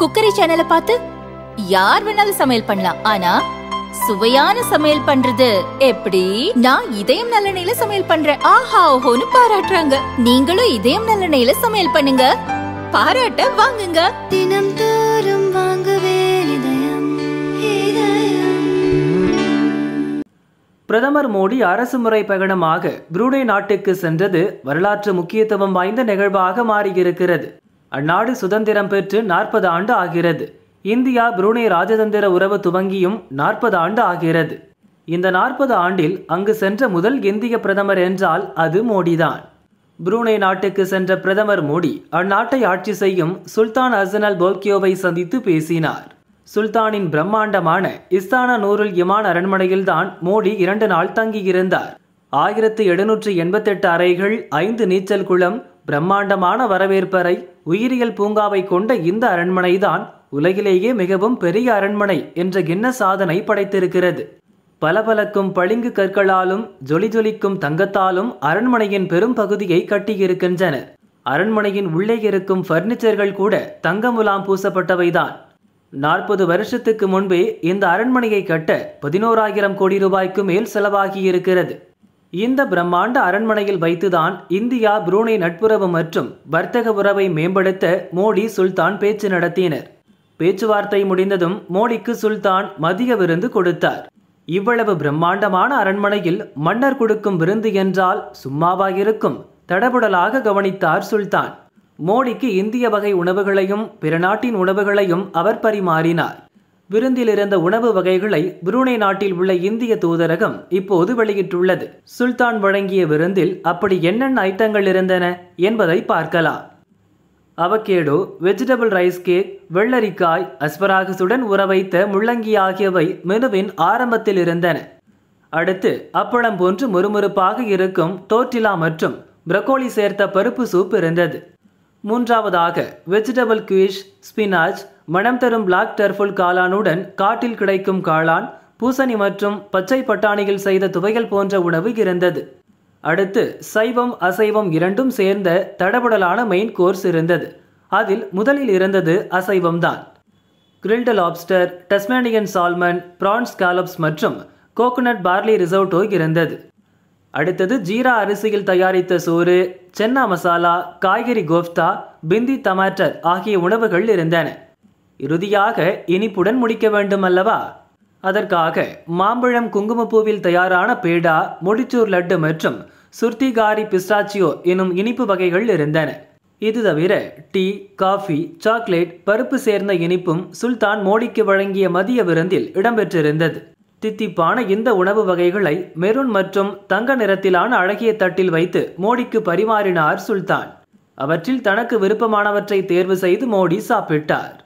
cookery சேனலை பார்த்து யார் வேணாலும் சமையல் பண்ணலாம் ஆனா சுவையான சமையல் பண்றது எப்படி நான் இதயம் நல்லெண்ணெயில சமையல் பண்றேன் ஆஹா ஓஹோன்னு பாராட்டுறாங்க நீங்களும் இதயம் நல்லெண்ணெயில சமையல் பண்ணுங்க பாராட்ட வாங்குங்க தினம் தோறும் பிரதமர் மோடி அரசு முறை பயணமாக புரூனே நாட்டுக்கு சென்றது வரலாற்று முக்கியத்துவம் வாய்ந்த நிகழ்வாக மாறியிருக்கிறது அந்நாடு சுதந்திரம் பெற்று நாற்பது ஆண்டு ஆகிறது இந்தியா புருனே ராஜதந்திர உறவு துவங்கியும் நாற்பது ஆண்டு ஆகிறது இந்த நாற்பது ஆண்டில் அங்கு சென்ற முதல் இந்திய பிரதமர் என்றால் அது மோடிதான் புரூனை நாட்டுக்கு சென்ற பிரதமர் மோடி அந்நாட்டை ஆட்சி செய்யும் சுல்தான் அசனல் போல்கியோவை சந்தித்து பேசினார் சுல்தானின் பிரம்மாண்டமான இஸ்தானா நூருல் இமான் அரண்மனையில்தான் மோடி இரண்டு நாள் தங்கியிருந்தார் ஆயிரத்து எழுநூற்று எண்பத்தெட்டு அறைகள் ஐந்து நீச்சல் குளம் பிரம்மாண்டமான வரவேற்பறை உயிரியல் பூங்காவை கொண்ட இந்த அரண்மனைதான் உலகிலேயே மிகவும் பெரிய அரண்மனை என்ற கிண்ண சாதனை படைத்திருக்கிறது பளபளக்கும் பளிங்கு கற்களாலும் ஜொலி ஜொலிக்கும் தங்கத்தாலும் அரண்மனையின் பெரும் பகுதியை கட்டியிருக்கின்றன அரண்மனையின் உள்ளே இருக்கும் பர்னிச்சர்கள் கூட தங்க முலாம் பூசப்பட்டவைதான் நாற்பது வருஷத்துக்கு முன்பே இந்த அரண்மனையை கட்ட பதினோராயிரம் கோடி ரூபாய்க்கு மேல் செலவாகியிருக்கிறது இந்த பிரம்மாண்ட அரண்மனையில் வைத்துதான் இந்தியா புரூனை நட்புறவு மற்றும் வர்த்தக உறவை மேம்படுத்த மோடி சுல்தான் பேச்சு நடத்தினர் பேச்சுவார்த்தை முடிந்ததும் மோடிக்கு சுல்தான் மதிய விருந்து கொடுத்தார் இவ்வளவு பிரம்மாண்டமான அரண்மனையில் மன்னர் கொடுக்கும் விருந்து என்றால் சும்மாவாக இருக்கும் தடபுடலாக கவனித்தார் சுல்தான் மோடிக்கு இந்திய வகை உணவுகளையும் பிற நாட்டின் உணவுகளையும் அவர் பரிமாறினார் விருந்திலிருந்த உணவு வகைகளை புரூனே நாட்டில் உள்ள இந்திய தூதரகம் இப்போது வெளியிட்டுள்ளது சுல்தான் வழங்கிய விருந்தில் அப்படி என்னென்ன ஐட்டங்கள் இருந்தன என்பதை பார்க்கலாம் அவகேடோ வெஜிடபிள் ரைஸ் கேக் வெள்ளரிக்காய் அஸ்பராகசுடன் உறவைத்த முள்ளங்கி ஆகியவை மெனுவின் ஆரம்பத்தில் இருந்தன அடுத்து அப்பளம் போன்று முறுமுறுப்பாக இருக்கும் தோற்றிலா மற்றும் பிரக்கோலி சேர்த்த பருப்பு சூப் இருந்தது மூன்றாவதாக வெஜிடபிள் குவிஷ் ஸ்பினாச் மனம் தரும் பிளாக் டர்ஃபுல் காளானுடன் காட்டில் கிடைக்கும் காளான் பூசணி மற்றும் பச்சை பட்டாணியில் செய்த துவைகள் போன்ற உணவு இருந்தது அடுத்து சைவம் அசைவம் இரண்டும் சேர்ந்த தடபுடலான மெயின் கோர்ஸ் இருந்தது அதில் முதலில் இருந்தது அசைவம்தான் grilled lobster Tasmanian salmon prawns scallops மற்றும் கோகோனட் பார்லி ரிசோர்ட்டோ இருந்தது அடுத்தது ஜீரா அரிசியில் தயாரித்த சோறு சென்னா மசாலா காய்கறி கோஃப்தா பிந்தி தமாட்டர் ஆகிய உணவுகள் இருந்தன இறுதியாக இனிப்புடன் முடிக்க வேண்டும் அல்லவா அதற்காக மாம்பழம் குங்குமப்பூவில் தயாரான பேடா முடிச்சூர் லட்டு மற்றும் சுர்த்திகாரி பிஸ்டாச்சியோ எனும் இனிப்பு வகைகள் இருந்தன இது தவிர டீ காஃபி சாக்லேட் பருப்பு சேர்ந்த இனிப்பும் சுல்தான் மோடிக்கு வழங்கிய மதிய விருந்தில் இடம்பெற்றிருந்தது தித்திப்பான இந்த உணவு வகைகளை மெரூன் மற்றும் தங்க நிறத்திலான அழகிய தட்டில் வைத்து மோடிக்கு பரிமாறினார் சுல்தான் அவற்றில் தனக்கு விருப்பமானவற்றை தேர்வு செய்து மோடி சாப்பிட்டார்